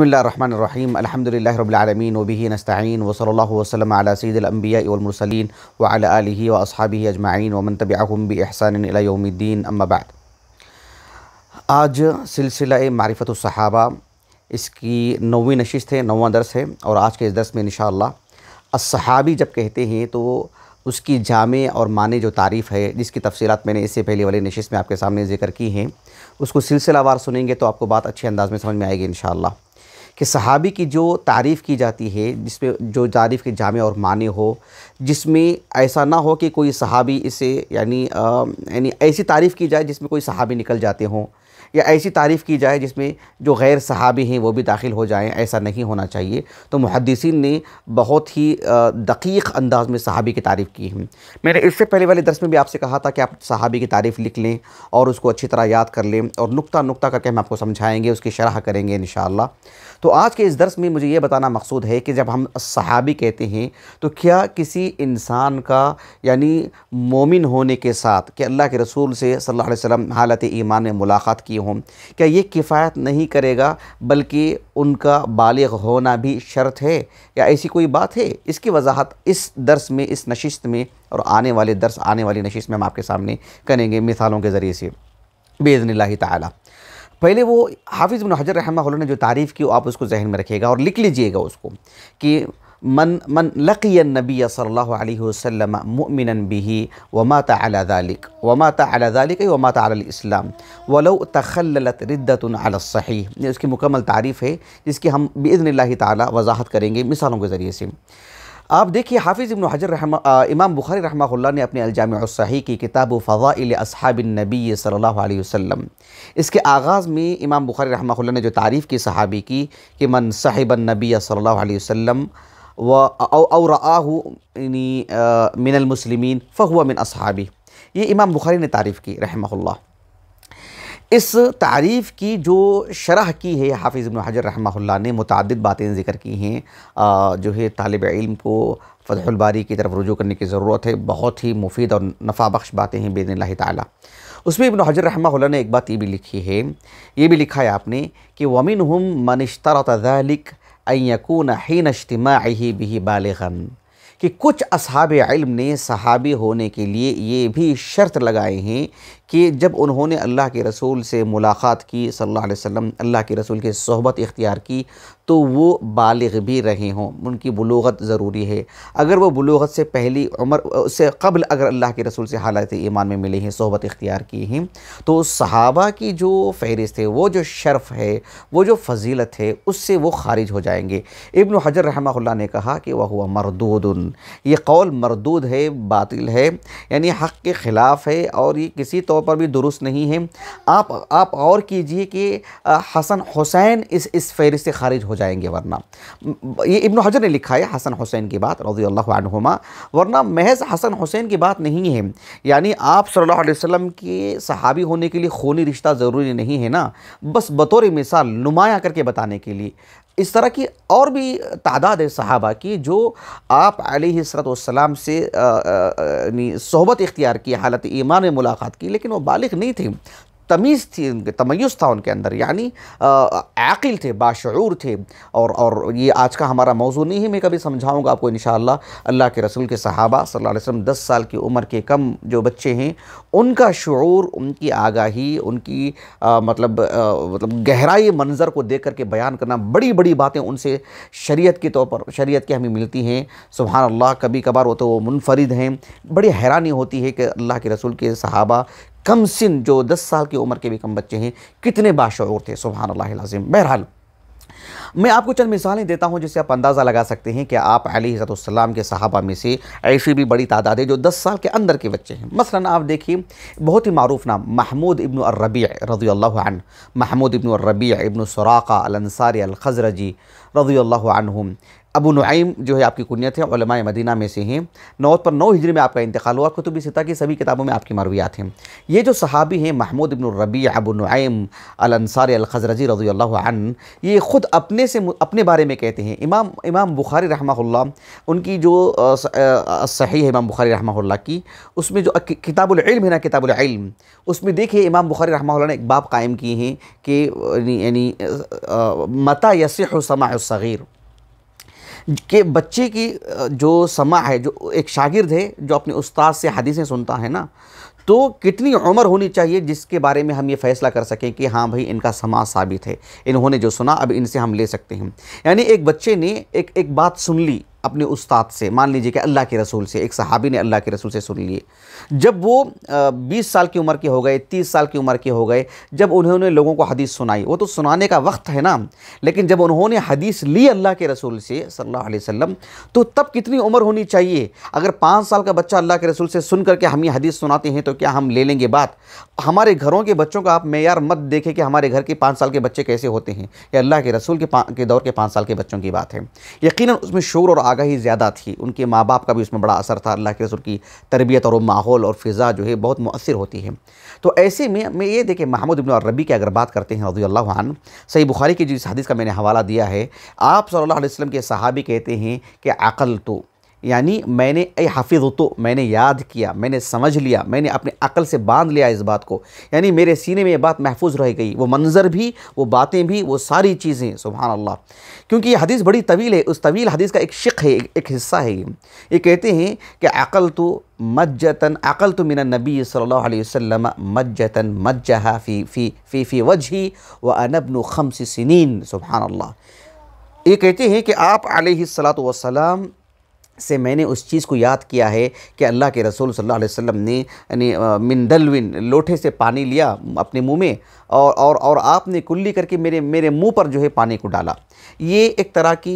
بسم اللہ الرحمن الرحیم الحمدللہ رب بہی نستعین و وصلی اللہ وسلم علی سید الانبیاء والمرسلین و علی آلہ و اصحابہ اجمعین بی احسان الی یوم الدین بعد آج سلسلہ معرفت الصحابہ اس کی نویں نشست ہے نواں درس ہے اور آج کے اس درس میں انشاءاللہ الصحابی جب کہتے ہیں تو اس کی جامع اور معنی جو تعریف ہے جس کی تفصیلات میں نے اس سے پہلے والی نشست میں آپ کے سامنے ذکر کی ہیں اس کو سلسلہ وار سنیں گے تو آپ کو بات اچھے انداز میں سمجھ میں آئے گی انشاءاللہ کہ صحابی کی جو تعریف کی جاتی ہے جس میں جو تعریف کے جامع اور معنی ہو جس میں ایسا نہ ہو کہ کوئی صحابی اسے یعنی یعنی ایسی تعریف کی جائے جس میں کوئی صحابی نکل جاتے ہوں یا ایسی تعریف کی جائے جس میں جو غیر صحابی ہیں وہ بھی داخل ہو جائیں ایسا نہیں ہونا چاہیے تو محدثین نے بہت ہی دقیق انداز میں صحابی کی تعریف کی ہے میں نے اس سے پہلے والے درس میں بھی آپ سے کہا تھا کہ آپ صحابی کی تعریف لکھ لیں اور اس کو اچھی طرح یاد کر لیں اور نقطہ نقطہ کا کے ہم آپ کو سمجھائیں گے اس کی شرح کریں گے انشاءاللہ تو آج کے اس درس میں مجھے یہ بتانا مقصود ہے کہ جب ہم صحابی کہتے ہیں تو کیا کسی انسان کا یعنی مومن ہونے کے ساتھ کہ اللہ کے رسول سے صلی اللہ علیہ وسلم حالت ایمان میں ملاقات کی ہوں کیا یہ کفایت نہیں کرے گا بلکہ ان کا بالغ ہونا بھی شرط ہے یا ایسی کوئی بات ہے اس کی وضاحت اس درس میں اس نشست میں اور آنے والے درس آنے والی نشست میں ہم آپ کے سامنے کریں گے مثالوں کے ذریعے سے بے اللہ تعالی پہلے وہ حافظ بن حجر رحمہ اللہ نے جو تعریف کی آپ اس کو ذہن میں رکھے گا اور لکھ لیجئے گا اس کو کہ من من لقی النبی صلی اللہ علیہ وسلم مؤمنا به ومات على ذلك ومات على ذلك ومات على الاسلام ولو ولو ردت رد الصحیح یہ اس کی مکمل تعریف ہے جس کی ہم بدن اللہ تعالی وضاحت کریں گے مثالوں کے ذریعے سے آپ دیکھیں حافظ ابن حجر امام بخاری رحمہ اللہ نے اپنے الجامع الصحیح کی کتاب فضائل اصحاب النبی صلی اللہ علیہ وسلم اس کے آغاز میں امام بخاری رحمہ اللہ نے جو تعریف کی صحابی کی کہ من صحب النبی صلی اللہ علیہ وسلم او رآہ من المسلمین فہو من اصحابی یہ امام بخاری نے تعریف کی رحمہ اللہ اس تعریف کی جو شرح کی ہے حافظ ابن حجر رحمہ اللہ نے متعدد باتیں ذکر کی ہیں جو ہے طالب علم کو فتح الباری کی طرف رجوع کرنے کی ضرورت ہے بہت ہی مفید اور نفع بخش باتیں ہیں بیدن اللہ تعالیٰ اس میں ابن حجر رحمہ اللہ نے ایک بات یہ بھی لکھی ہے یہ بھی لکھا ہے آپ نے کہ وَمِنْهُمْ مَنِ اشْتَرَطَ ذَلِكَ اَنْ يَكُونَ حِينَ اشْتِمَاعِهِ بِهِ بَالِغًا کہ کچھ اصحاب علم نے صحابی ہونے کے لیے یہ بھی شرط لگائے ہیں کہ جب انہوں نے اللہ کے رسول سے ملاقات کی صلی اللہ علیہ وسلم اللہ کے رسول کے صحبت اختیار کی تو وہ بالغ بھی رہے ہوں ان کی بلوغت ضروری ہے اگر وہ بلوغت سے پہلی عمر اس سے قبل اگر اللہ کے رسول سے حالت ایمان میں ملے ہیں صحبت اختیار کی ہیں تو صحابہ کی جو فہرست ہے وہ جو شرف ہے وہ جو فضیلت ہے اس سے وہ خارج ہو جائیں گے ابن حجر رحمہ اللہ نے کہا کہ وہ ہوا مردود یہ قول مردود ہے باطل ہے یعنی حق کے خلاف ہے اور یہ کسی طور طور پر بھی درست نہیں ہے خارج ہو جائیں گے ورنہ یہ ابن حجر نے لکھا ہے حسن حسین کی بات رضی اللہ عنہما ورنہ محض حسن حسین کی بات نہیں ہے یعنی آپ صلی اللہ علیہ وسلم کے صحابی ہونے کے لیے خونی رشتہ ضروری نہیں ہے نا بس بطور مثال نمایاں کر کے بتانے کے لیے اس طرح کی اور بھی تعداد ہے صحابہ کی جو آپ علیہ السلام والسلام سے یعنی صحبت اختیار کی حالت ایمان میں ملاقات کی لیکن وہ بالغ نہیں تھے تمیز تھی ان کے تمیز تھا ان کے اندر یعنی عاقل تھے باشعور تھے اور اور یہ آج کا ہمارا موضوع نہیں ہے میں کبھی سمجھاؤں گا آپ کو انشاءاللہ اللہ اللہ کے رسول کے صحابہ صلی اللہ علیہ وسلم دس سال کی عمر کے کم جو بچے ہیں ان کا شعور ان کی آگاہی ان کی مطلب مطلب گہرائی منظر کو دیکھ کر کے بیان کرنا بڑی بڑی باتیں ان سے شریعت کے طور پر شریعت کے ہمیں ملتی ہیں سبحان اللہ کبھی کبھار وہ تو وہ منفرد ہیں بڑی حیرانی ہوتی ہے کہ اللہ کے رسول کے صحابہ کم سن جو دس سال کی عمر کے بھی کم بچے ہیں کتنے باشعور تھے سبحان اللہ العظیم بہرحال میں آپ کو چند مثالیں دیتا ہوں جس سے آپ اندازہ لگا سکتے ہیں کہ آپ علیہ السلام کے صحابہ میں سے ایسی بھی بڑی تعداد ہے جو دس سال کے اندر کے بچے ہیں مثلا آپ دیکھیے بہت ہی معروف نام محمود ابن الربیع رضی اللہ عنہ محمود ابن الربیع ابن سراقہ الانصاری الخزرجی رضی اللہ عنہم ابو نعیم جو ہے آپ کی کنیت ہے علماء مدینہ میں سے ہیں نوت پر نو ہجری میں آپ کا انتقال ہوا کتب سطح کی سبھی کتابوں میں آپ کی مرویات ہیں یہ جو صحابی ہیں محمود ابن الربیع ابو نعیم الانصار الخزرجی رضی اللہ عنہ یہ خود اپنے سے اپنے بارے میں کہتے ہیں امام امام بخاری رحمہ اللہ ان کی جو صحیح ہے امام بخاری رحمہ اللہ کی اس میں جو کتاب العلم ہے نا کتاب العلم اس میں دیکھیں امام بخاری رحمہ اللہ نے ایک باب قائم کیے ہیں کہ یعنی متا یسیق سماع الصغیر کہ بچے کی جو سما ہے جو ایک شاگرد ہے جو اپنے استاذ سے حدیثیں سنتا ہے نا تو کتنی عمر ہونی چاہیے جس کے بارے میں ہم یہ فیصلہ کر سکیں کہ ہاں بھائی ان کا سما ثابت ہے انہوں نے جو سنا اب ان سے ہم لے سکتے ہیں یعنی ایک بچے نے ایک ایک بات سن لی اپنے استاد سے مان لیجئے کہ اللہ کے رسول سے ایک صحابی نے اللہ کے رسول سے سن لیے جب وہ بیس سال کی عمر کے ہو گئے تیس سال کی عمر کے ہو گئے جب انہوں نے لوگوں کو حدیث سنائی وہ تو سنانے کا وقت ہے نا لیکن جب انہوں نے حدیث لی اللہ کے رسول سے صلی اللہ علیہ وسلم تو تب کتنی عمر ہونی چاہیے اگر پانچ سال کا بچہ اللہ کے رسول سے سن کر کے یہ حدیث سناتے ہیں تو کیا ہم لے لیں گے بات ہمارے گھروں کے بچوں کا آپ معیار مت دیکھیں کہ ہمارے گھر کے پانچ سال کے بچے کیسے ہوتے ہیں یہ اللہ کے رسول کے دور کے پانچ سال کے بچوں کی بات ہے یقیناً اس میں شور اور آگاہی زیادہ تھی ان کے ماں باپ کا بھی اس میں بڑا اثر تھا اللہ کے رسول کی تربیت اور ماحول اور فضا جو ہے بہت مؤثر ہوتی ہے تو ایسے میں میں یہ دیکھیں محمود ابن عربی کی اگر بات کرتے ہیں رضی اللہ عنہ صحیح بخاری کی جس حدیث کا میں نے حوالہ دیا ہے آپ صلی اللہ علیہ وسلم کے صحابی کہتے ہیں کہ عقل تو یعنی میں نے اے حافظ تو میں نے یاد کیا میں نے سمجھ لیا میں نے اپنے عقل سے باندھ لیا اس بات کو یعنی میرے سینے میں یہ بات محفوظ رہ گئی وہ منظر بھی وہ باتیں بھی وہ ساری چیزیں سبحان اللہ کیونکہ یہ حدیث بڑی طویل ہے اس طویل حدیث کا ایک شق ہے ایک حصہ ہے یہ کہتے ہیں کہ عقل تو مجتن عقل تو من النبی صلی اللہ علیہ وسلم مجتن مجہا فی فی فی فی وجہی وانا ابن خمس سنین سبحان اللہ یہ کہتے ہیں کہ آپ علیہ السلام سے میں نے اس چیز کو یاد کیا ہے کہ اللہ کے رسول صلی اللہ علیہ وسلم نے یعنی، من الو لوٹھے سے پانی لیا اپنے منہ میں اور اور اور آپ نے کلی کر کے میرے میرے منہ پر جو ہے پانی کو ڈالا یہ ایک طرح کی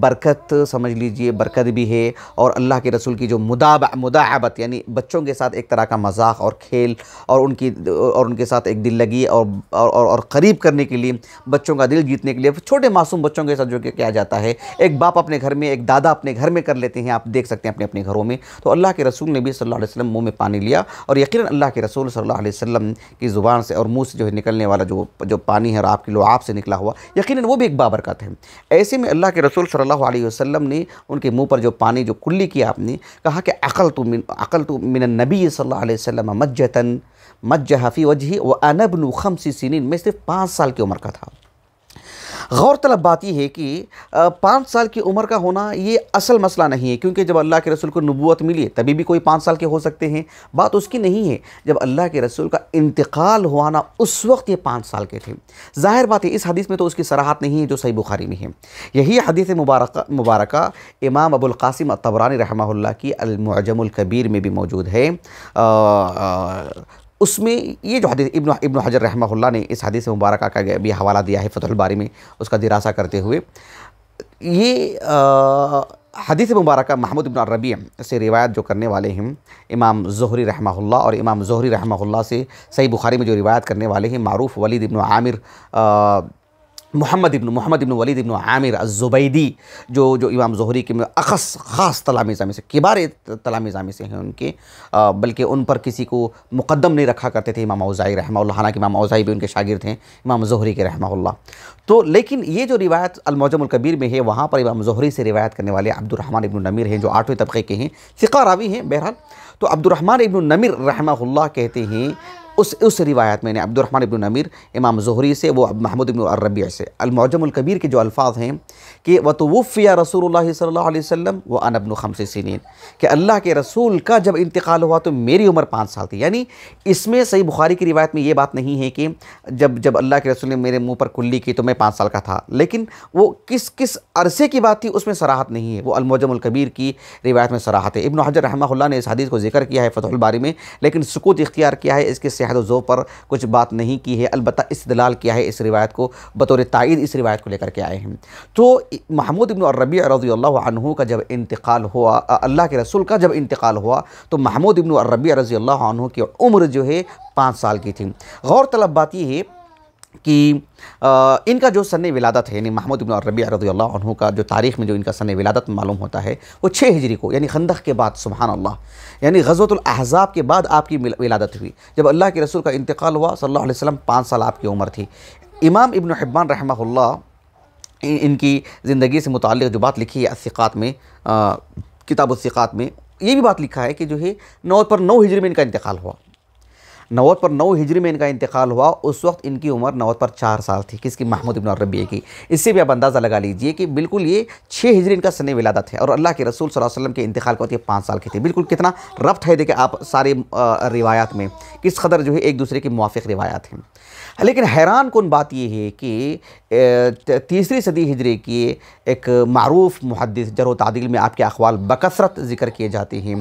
برکت سمجھ لیجئے برکت بھی ہے اور اللہ کے رسول کی جو مداعبت یعنی بچوں کے ساتھ ایک طرح کا مذاق اور کھیل اور ان کی اور ان کے ساتھ ایک دل لگی اور اور قریب کرنے کے لیے بچوں کا دل جیتنے کے لیے چھوٹے معصوم بچوں کے ساتھ جو کہ کیا جاتا ہے ایک باپ اپنے گھر میں ایک دادا اپنے گھر میں کر لیتے ہیں آپ دیکھ سکتے ہیں اپنے اپنے گھروں میں تو اللہ کے رسول نے بھی صلی اللہ علیہ وسلم منہ میں پانی لیا اور یقیناً اللہ کے رسول صلی اللہ علیہ وسلم کی زبان سے اور منہ سے جو ہے نکلنے والا جو جو پانی ہے اور آپ لعاب سے نکلا ہوا یقیناً وہ بھی ایک بابرکت ہے ایسے میں اللہ کے رسول صلی اللہ علیہ وسلم نے ان کے منہ پر جو پانی جو کلی کیا آپ نے کہا کہ عقلت عقل تو من النبی صلی اللہ علیہ وسلم مجتن مجہ فی وجہی وجہ و انبن خمس سنین میں صرف پانچ سال کی عمر کا تھا غور طلب بات یہ ہے کہ پانچ سال کی عمر کا ہونا یہ اصل مسئلہ نہیں ہے کیونکہ جب اللہ کے رسول کو نبوت ملی تبھی بھی کوئی پانچ سال کے ہو سکتے ہیں بات اس کی نہیں ہے جب اللہ کے رسول کا انتقال ہوانا اس وقت یہ پانچ سال کے تھے ظاہر بات ہے اس حدیث میں تو اس کی سراحت نہیں ہے جو صحیح بخاری میں ہے یہی حدیث مبارکہ امام ابو القاسم الطبرانی رحمہ اللہ کی المعجم الکبیر میں بھی موجود ہے اس میں یہ جو حدیث ابن ابن حجر رحمہ اللہ نے اس حدیث مبارکہ کا بھی حوالہ دیا ہے فتح الباری میں اس کا دراسہ کرتے ہوئے یہ حدیث مبارکہ محمود ابن عربی سے روایت جو کرنے والے ہیں امام زہری رحمہ اللہ اور امام زہری رحمہ اللہ سے صحیح بخاری میں جو روایت کرنے والے ہیں معروف ولید ابن عامر محمد ابن محمد ابن ولید ابن عامر الزبیدی جو جو امام ظہری کے اخص خاص میں سے کبار تلامیزہ میں سے ہیں ان کے بلکہ ان پر کسی کو مقدم نہیں رکھا کرتے تھے امام اوزائی رحمہ اللہ کے امام اوزائی بھی ان کے شاگرد تھے امام ظہری کے رحمہ اللہ تو لیکن یہ جو روایت الموجم القبیر میں ہے وہاں پر امام ظہری سے روایت کرنے والے عبد الرحمن ابن نمیر ہیں جو آٹھویں طبقے کے ہیں ثقہ راوی ہیں بہرحال تو عبد الرحمن ابن نمیر رحمہ اللہ کہتے ہیں اس روایت میں نے عبد الرحمن ابن امام زہری سے وہ محمود سے المعجم کے جو الفاظ ہیں کہ اللہ کے رسول کا جب انتقال ہوا تو میری عمر پانچ سال تھی یعنی اس میں صحیح بخاری کی روایت میں یہ بات نہیں ہے کہ جب جب اللہ کے رسول نے میرے منہ پر کلی کی تو میں پانچ سال کا تھا لیکن وہ کس کس عرصے کی بات تھی اس میں سراحت نہیں ہے وہ الموجم القبیر کی روایت میں صراحت ہے ابن حجر رحمہ اللہ نے اس حدیث کو ذکر کیا ہے فتح الباری میں لیکن سکوت اختیار کیا ہے اس کے سیاحت و ز پر کچھ بات نہیں کی ہے البتہ استدلال کیا ہے اس روایت کو بطور تائید اس روایت کو لے کر کے آئے ہیں تو محمود ابن الربیع رضی اللہ عنہ کا جب انتقال ہوا اللہ کے رسول کا جب انتقال ہوا تو محمود ابن الربیع رضی اللہ عنہ کی عمر جو ہے پانچ سال کی تھی غور طلب بات یہ ہے کہ ان کا جو سن ولادت ہے یعنی محمد ابن ربیع رضی اللہ عنہ کا جو تاریخ میں جو ان کا سن ولادت معلوم ہوتا ہے وہ چھ ہجری کو یعنی خندق کے بعد سبحان اللہ یعنی غزوت الاحزاب کے بعد آپ کی ولادت ہوئی جب اللہ کے رسول کا انتقال ہوا صلی اللہ علیہ وسلم پانچ سال آپ کی عمر تھی امام ابن حبان رحمہ اللہ ان کی زندگی سے متعلق جو بات لکھی ہے اسقات میں کتاب الصقات میں یہ بھی بات لکھا ہے کہ جو ہے نو پر نو ہجری میں ان کا انتقال ہوا نوت پر نو ہجری میں ان کا انتقال ہوا اس وقت ان کی عمر نوت پر چار سال تھی کس کی محمود ابن عربیہ کی اس سے بھی آپ اندازہ لگا لیجئے کہ بالکل یہ چھ ہجری ان کا سنے ولادہ تھے اور اللہ کے رسول صلی اللہ علیہ وسلم کے انتقال کو ہوتی ہے پانچ سال کی تھی بالکل کتنا رفت ہے دیکھیں آپ سارے روایات میں کس قدر جو ہے ایک دوسرے کی موافق روایات ہیں لیکن حیران کن بات یہ ہے کہ تیسری صدی ہجری کی ایک معروف محدث جر و تعدیل میں آپ کے اخوال بکثرت ذکر کیے جاتے ہیں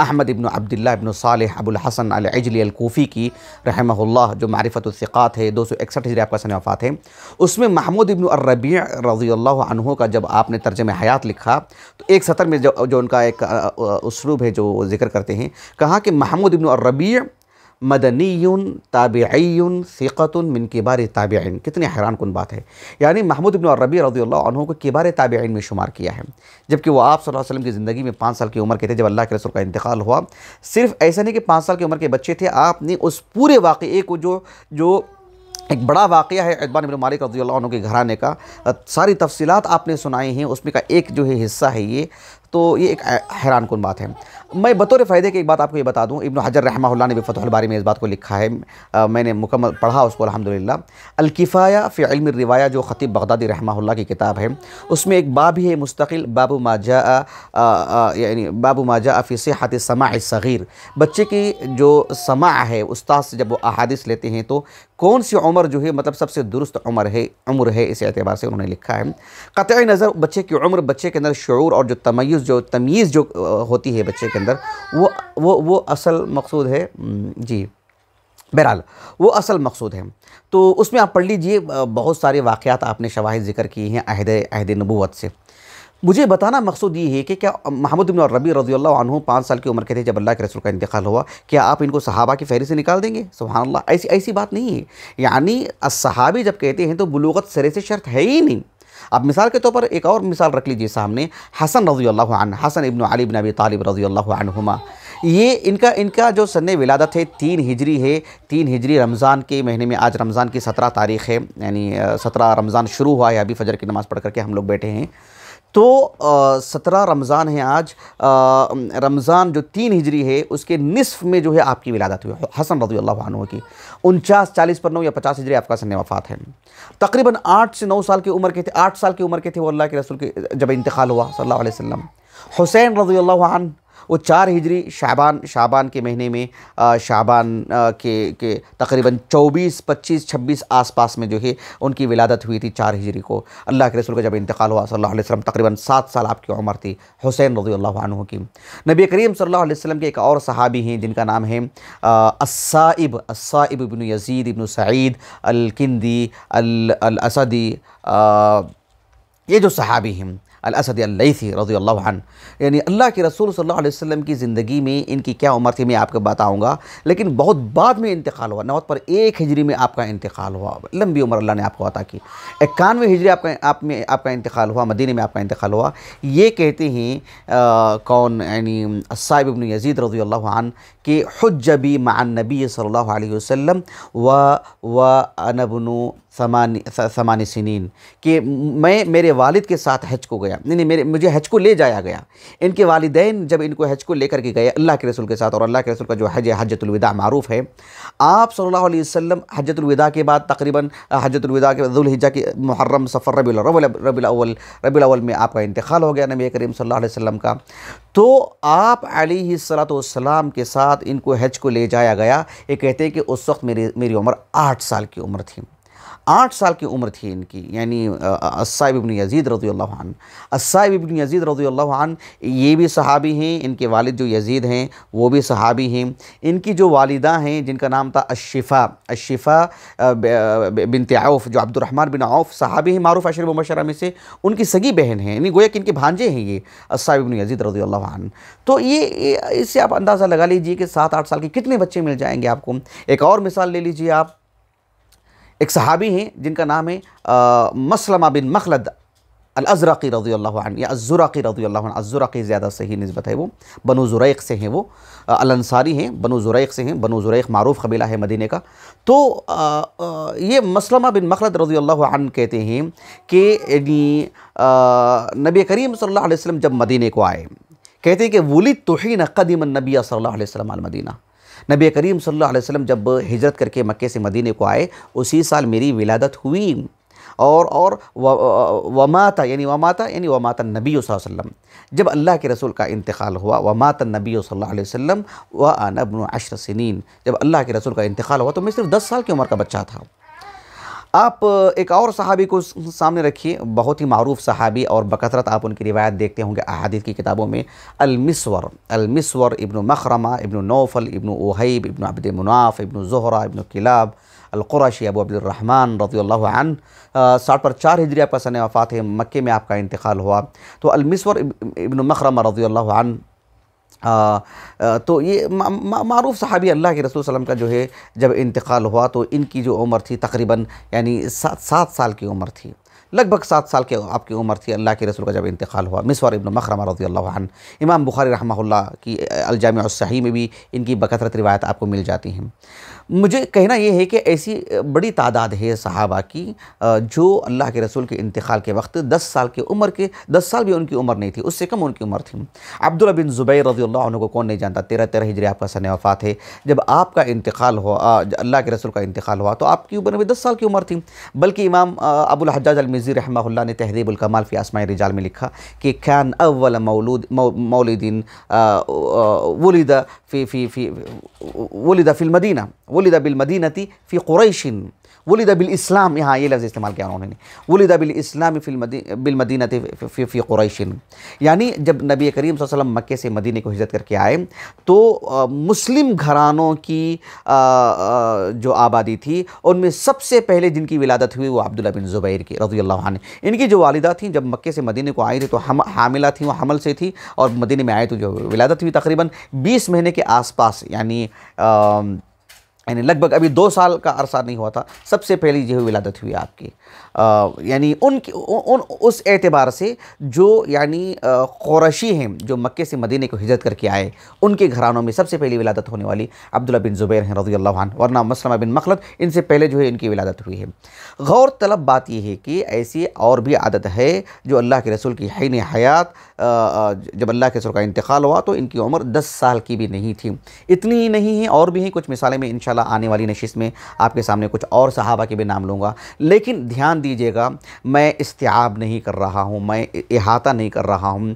احمد ابن عبداللہ ابن صالح ابو الحسن العجلی الکوفی کی رحمہ اللہ جو معرفت الثقات ہے دو سو اکسٹھ ہجری آپ کا سن وفات ہے اس میں محمود ابن الربیع رضی اللہ عنہ کا جب آپ نے ترجم حیات لکھا تو ایک سطر میں جو جو ان کا ایک اسلوب ہے جو ذکر کرتے ہیں کہا کہ محمود ابن الربیع مدنی تابعی ثقت من کبار تابعین کتنی حیران کن بات ہے یعنی محمود عربی رضی اللہ عنہ کو کبار تابعین میں شمار کیا ہے جبکہ وہ آپ صلی اللہ علیہ وسلم کی زندگی میں پانچ سال کی عمر کے تھے جب اللہ کے رسول کا انتقال ہوا صرف ایسا نہیں کہ پانچ سال کی عمر کے بچے تھے آپ نے اس پورے واقعے کو جو جو ایک بڑا واقعہ ہے عدبان ابن مالک رضی اللہ عنہ کے گھرانے کا ساری تفصیلات آپ نے سنائی ہیں اس میں کا ایک جو ہے حصہ ہے یہ تو یہ ایک حیران کن بات ہے میں بطور فائدے کی ایک بات آپ کو یہ بتا دوں ابن حجر رحمہ اللہ نے بھی فتح الباری میں اس بات کو لکھا ہے میں نے مکمل پڑھا اس کو الحمدللہ الکفایہ فی علم الروایہ جو خطیب بغدادی رحمہ اللہ کی کتاب ہے اس میں ایک باب ہی ہے مستقل بابو جاء یعنی ما جاء فی صحت سماع صغیر بچے کی جو سماع ہے استاذ سے جب وہ احادث لیتے ہیں تو کون سی عمر جو ہے مطلب سب سے درست عمر ہے عمر ہے اس اعتبار سے انہوں نے لکھا ہے قطع نظر بچے کی عمر بچے کے اندر شعور اور جو تمیز جو تمیز جو ہوتی ہے بچے کے اندر وہ اصل مقصود ہے جی بہرحال وہ اصل مقصود ہے تو اس میں آپ پڑھ لیجئے بہت سارے واقعات آپ نے شواہد ذکر کیے ہیں عہد عہد نبوت سے مجھے بتانا مقصود یہ ہے کہ کیا محمود بن ربی رضی اللہ عنہ پانچ سال کی عمر کے تھے جب اللہ کے رسول کا انتقال ہوا کیا آپ ان کو صحابہ کی فہری سے نکال دیں گے سبحان اللہ ایسی بات نہیں ہے یعنی صحابی جب کہتے ہیں تو بلوغت سرے سے شرط ہے ہی نہیں اب مثال کے طور پر ایک اور مثال رکھ لیجئے سامنے حسن رضی اللہ عنہ حسن ابن علی بن ابی طالب رضی اللہ عنہما یہ ان کا ان کا جو سن ولادت ہے تین ہجری ہے تین ہجری رمضان کے مہینے میں آج رمضان کی سترہ تاریخ ہے یعنی سترہ رمضان شروع ہوا ہے ابھی فجر کی نماز پڑھ کر کے ہم لوگ بیٹھے ہیں تو سترہ رمضان ہے آج رمضان جو تین ہجری ہے اس کے نصف میں جو ہے آپ کی ولادت ہوئی حسن رضی اللہ عنہ کی انچاس چالیس پر نو یا پچاس ہجری آپ کا سن وفات ہے تقریباً آٹھ سے نو سال کی عمر کے تھے آٹھ سال کی عمر کے تھے وہ اللہ کے رسول کے جب انتقال ہوا صلی اللہ علیہ وسلم حسین رضی اللہ عنہ وہ چار ہجری شعبان شعبان کے مہینے میں شعبان کے تقریباً چوبیس پچیس چھبیس آس پاس میں جو ہے ان کی ولادت ہوئی تھی چار ہجری کو اللہ کے رسول کا جب انتقال ہوا صلی اللہ علیہ وسلم تقریباً سات سال آپ کی عمر تھی حسین رضی اللہ عنہ کی نبی کریم صلی اللہ علیہ وسلم کے ایک اور صحابی ہیں جن کا نام ہے السائب السائب ابن یزید ابن سعید الکندی الاسدی یہ جو صحابی ہیں الاسد اللیثی رضی اللہ عنہ یعنی اللہ کے رسول صلی اللہ علیہ وسلم کی زندگی میں ان کی کیا عمر تھی میں آپ کو بتاؤں گا لیکن بہت بعد میں انتقال ہوا نوت پر ایک ہجری میں آپ کا انتقال ہوا لمبی عمر اللہ نے آپ کو عطا کی اکانوے ہجری آپ کا آپ میں آپ کا انتقال ہوا مدینہ میں آپ کا انتقال ہوا یہ کہتے ہیں کون یعنی صاحب ابن یزید رضی اللہ عنہ کہ حج بی مع النبی صلی اللہ علیہ وسلم و و انبنو سمانی سنین کہ میں میرے والد کے ساتھ حج کو گیا نہیں میرے مجھے حج کو لے جایا گیا ان کے والدین جب ان کو حج کو لے کر کے گئے اللہ کے رسول کے ساتھ اور اللہ کے رسول کا جو حج حجت الوداع معروف ہے آپ صلی اللہ علیہ وسلم حجت الوداع کے بعد تقریباً حجت الوداع کے ذوالحجہ کی محرم سفر ربی اللہ ربی الاول میں آپ کا انتقال ہو گیا نبی کریم صلی اللہ علیہ وسلم کا تو آپ علیہ صلاۃ السلام کے ساتھ ان کو حج کو لے جایا گیا یہ کہتے ہیں کہ اس وقت میری میری عمر آٹھ سال کی عمر تھی آٹھ سال کی عمر تھی ان کی یعنی ابن یزید رضی اللہ عنہ اسائب ابن یزید رضی اللہ عنہ یہ بھی صحابی ہیں ان کے والد جو یزید ہیں وہ بھی صحابی ہیں ان کی جو والدہ ہیں جن کا نام تھا الشفا الشفا بنت عوف جو عبد الرحمن بن عوف صحابی ہیں معروف عشر مشرہ میں سے ان کی سگی بہن ہیں یعنی گویا کہ ان کے بھانجے ہیں یہ اسائب ابن یزید رضی اللہ عنہ تو یہ اس سے آپ اندازہ لگا لیجئے کہ سات آٹھ سال کے کتنے بچے مل جائیں گے آپ کو ایک اور مثال لے لیجئے آپ एक सहाबी हैं जिनका नाम है मसलमा बिन मखलद अलजराकी रजी अल्लाह या अजुराकी रजी अल्लाह अजुराकी ज़्यादा सही नस्बत है वो बनो ज़ुरैक से हैं वो अलंसारी हैं बनो ज़ुरैक से हैं बनो ज़ुरैक मरूफ़ कबीला है मदीने का तो आ, आ, ये मसलमा बिन मखलद रजी अल्लाह कहते हैं कि नबी करीम सल्लल्लाहु अलैहि वसल्लम जब मदीने को आए कहते हैं कि वली तोहन कदीम नबी सल्लल्लाहु अलैहि वसल्लम मदीना نبی کریم صلی اللہ علیہ وسلم جب ہجرت کر کے مکہ سے مدینے کو آئے اسی سال میری ولادت ہوئی اور اور وماتا یعنی وماتا یعنی وماتا نبی صلی اللہ علیہ وسلم جب اللہ کے رسول کا انتقال ہوا وماتا نبی صلی اللہ علیہ وسلم وآ ابن عشر سنین جب اللہ کے رسول کا انتقال ہوا تو میں صرف دس سال کی عمر کا بچہ تھا آپ ایک اور صحابی کو سامنے رکھیے بہت ہی معروف صحابی اور بکثرت آپ ان کی روایت دیکھتے ہوں گے احادیث کی کتابوں میں المسور المسور ابن مخرمہ ابن نوفل ابن اوہیب ابن عبد مناف ابن زہرہ ابن کلاب القرشی ابو عبد الرحمن رضی اللہ عنہ ساٹھ پر چار ہجری آپ کا ہجرین وفات ہے مکے میں آپ کا انتقال ہوا تو المسور ابن مخرمہ رضی اللہ عنہ تو یہ معروف صحابی اللہ کے رسول صلی اللہ علیہ وسلم کا جو ہے جب انتقال ہوا تو ان کی جو عمر تھی تقریباً یعنی سات سات سال کی عمر تھی لگ بھگ سات سال کے آپ کی عمر تھی اللہ کے رسول کا جب انتقال ہوا مصور ابن مخرمہ رضی اللہ عنہ امام بخاری رحمہ اللہ کی الجامع السحی میں بھی ان کی بکثرت روایت آپ کو مل جاتی ہیں مجھے کہنا یہ ہے کہ ایسی بڑی تعداد ہے صحابہ کی جو اللہ کے رسول کے انتقال کے وقت دس سال کی عمر کے دس سال بھی ان کی عمر نہیں تھی اس سے کم ان کی عمر تھی عبداللہ بن زبیر رضی اللہ عنہ کو کون نہیں جانتا تیرہ تیرہ ہجری آپ کا سن وفات ہے جب آپ کا انتقال ہوا اللہ کے رسول کا انتقال ہوا تو آپ کی عمر میں دس سال کی عمر تھی بلکہ امام ابو الحجاج المزی رحمہ اللہ نے تہذیب الکمال فی اسماء رجال میں لکھا کہ کان اول مولود مولدین ولد فی ولد فی المدینہ ولد بالمدینہ فی قریش ولد بالاسلام یہاں یہ لفظ استعمال کیا انہوں نے ولد بالاسلام فی فل فی فی یعنی جب نبی کریم صلی اللہ علیہ وسلم مکے سے مدینہ کو ہجرت کر کے آئے تو مسلم گھرانوں کی جو آبادی تھی ان میں سب سے پہلے جن کی ولادت ہوئی وہ عبداللہ بن زبیر کی رضی اللہ عنہ ان کی جو والدہ تھیں جب مکے سے مدینہ کو آئی تھی تو حاملہ تھیں وہ حمل سے تھی اور مدینہ میں آئے تو جو ولادت ہوئی تقریباً بیس مہینے کے آس پاس یعنی یعنی لگ بھگ ابھی دو سال کا عرصہ نہیں ہوا تھا سب سے پہلی جو ولادت ہوئی آپ کی یعنی ان کی اس اعتبار سے جو یعنی قورشی ہیں جو مکے سے مدینے کو ہجرت کر کے آئے ان کے گھرانوں میں سب سے پہلی ولادت ہونے والی عبداللہ بن زبیر ہیں رضی اللہ عنہ ورنہ مسلمہ بن مخلط ان سے پہلے جو ہے ان کی ولادت ہوئی ہے غور طلب بات یہ ہے کہ ایسی اور بھی عادت ہے جو اللہ کے رسول کی حین حیات جب اللہ کے رسول کا انتقال ہوا تو ان کی عمر دس سال کی بھی نہیں تھی اتنی ہی نہیں ہیں اور بھی ہیں کچھ مثالیں میں انشاءاللہ آنے والی نشست میں آپ کے سامنے کچھ اور صحابہ کے بھی نام لوں گا لیکن دھیان دیجیے گا میں استیاب نہیں کر رہا ہوں میں احاطہ نہیں کر رہا ہوں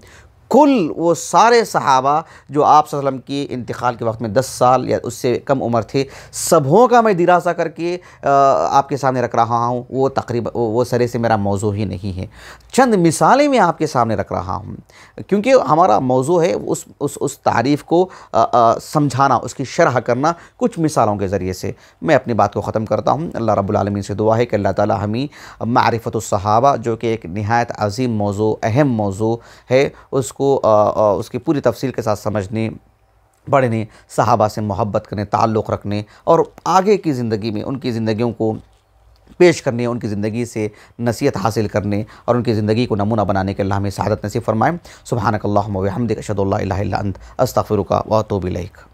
کل وہ سارے صحابہ جو آپ صلی اللہ علیہ وسلم کی انتقال کے وقت میں دس سال یا اس سے کم عمر تھے سبھوں کا میں دراسہ کر کے آپ کے سامنے رکھ رہا ہوں وہ تقریبا وہ سرے سے میرا موضوع ہی نہیں ہے چند مثالیں میں آپ کے سامنے رکھ رہا ہوں کیونکہ ہمارا موضوع ہے اس اس اس تعریف کو سمجھانا اس کی شرح کرنا کچھ مثالوں کے ذریعے سے میں اپنی بات کو ختم کرتا ہوں اللہ رب العالمین سے دعا ہے کہ اللہ تعالی ہمیں معرفت الصحابہ جو کہ ایک نہایت عظیم موضوع اہم موضوع ہے اس کو کو اس کی پوری تفصیل کے ساتھ سمجھنے بڑھنے صحابہ سے محبت کرنے تعلق رکھنے اور آگے کی زندگی میں ان کی زندگیوں کو پیش کرنے ان کی زندگی سے نصیحت حاصل کرنے اور ان کی زندگی کو نمونہ بنانے کے اللہ ہمیں سعادت نصیب فرمائیں سبحانک اللہم و حمدک اشہد اللہ الہ الا انت استغفرکا و اتوب الیک